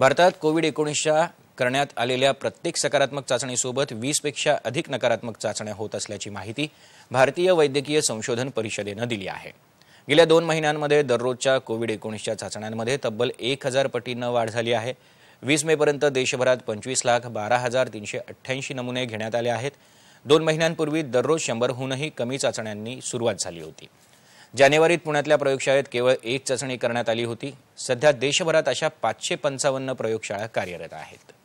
भारतात कोविड एकोणीसच्या करण्यात आलेल्या प्रत्येक सकारात्मक चाचणीसोबत वीसपेक्षा अधिक नकारात्मक चाचण्या होत असल्याची माहिती भारतीय वैद्यकीय संशोधन परिषदेनं दिली आहे गेल्या दोन महिन्यांमध्ये दररोजच्या कोविड एकोणीसच्या चाचण्यांमध्ये तब्बल एक हजार पटीनं वाढ झाली आहे वीस मेपर्यंत देशभरात पंचवीस लाख बारा हजार तीनशे अठ्ठ्याऐंशी नमुने घेण्यात आले आहेत दोन महिन्यांपूर्वी दररोज शंभरहूनही कमी चाचण्यांनी सुरुवात झाली होती जानेवारीत पुण्यातल्या प्रयोगशाळेत केवळ एक चाचणी करण्यात आली होती सध्या देशभरात अशा पाचशे पंचावन्न प्रयोगशाळा कार्यरत आहेत